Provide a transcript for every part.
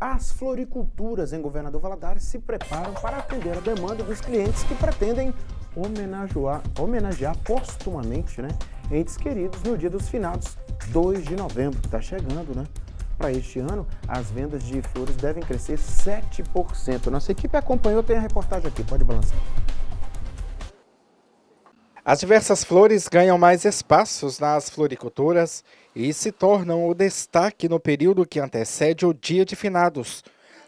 As floriculturas em Governador Valadares se preparam para atender a demanda dos clientes que pretendem homenagear, homenagear postumamente né, entes queridos no dia dos finados, 2 de novembro, que está chegando, né? Para este ano, as vendas de flores devem crescer 7%. Nossa equipe acompanhou, tem a reportagem aqui, pode balançar. As diversas flores ganham mais espaços nas floriculturas e se tornam o destaque no período que antecede o Dia de Finados.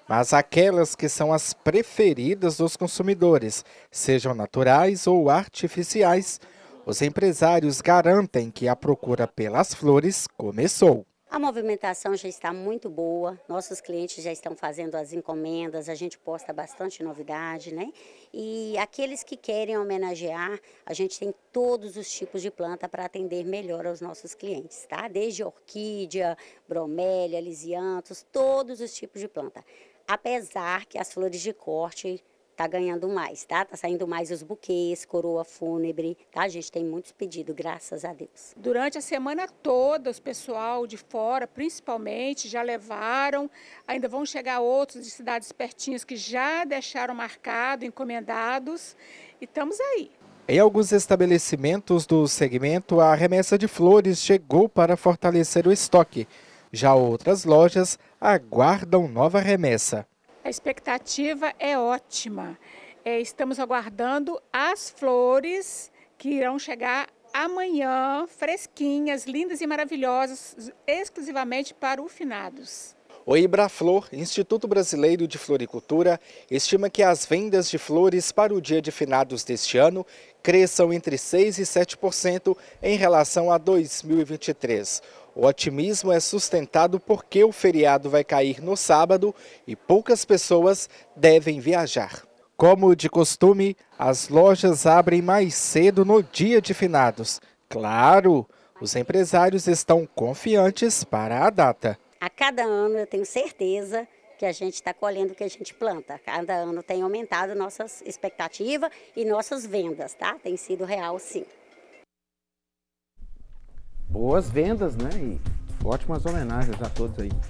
Mas aquelas que são as preferidas dos consumidores, sejam naturais ou artificiais, os empresários garantem que a procura pelas flores começou. A movimentação já está muito boa, nossos clientes já estão fazendo as encomendas, a gente posta bastante novidade, né? E aqueles que querem homenagear, a gente tem todos os tipos de planta para atender melhor aos nossos clientes, tá? Desde orquídea, bromélia, lisiantos, todos os tipos de planta. Apesar que as flores de corte tá ganhando mais, tá? Tá saindo mais os buquês, coroa fúnebre, tá? A gente tem muitos pedidos, graças a Deus. Durante a semana toda, os pessoal de fora, principalmente, já levaram, ainda vão chegar outros de cidades pertinhas que já deixaram marcado, encomendados, e estamos aí. Em alguns estabelecimentos do segmento, a remessa de flores chegou para fortalecer o estoque. Já outras lojas aguardam nova remessa. A expectativa é ótima. É, estamos aguardando as flores que irão chegar amanhã, fresquinhas, lindas e maravilhosas, exclusivamente para o Finados. O Ibraflor, Instituto Brasileiro de Floricultura, estima que as vendas de flores para o Dia de Finados deste ano cresçam entre 6% e 7% em relação a 2023. O otimismo é sustentado porque o feriado vai cair no sábado e poucas pessoas devem viajar. Como de costume, as lojas abrem mais cedo no dia de finados. Claro, os empresários estão confiantes para a data. A cada ano eu tenho certeza que a gente está colhendo o que a gente planta. Cada ano tem aumentado nossas expectativas e nossas vendas, tá? Tem sido real, sim. Boas vendas, né? E ótimas homenagens a todos aí.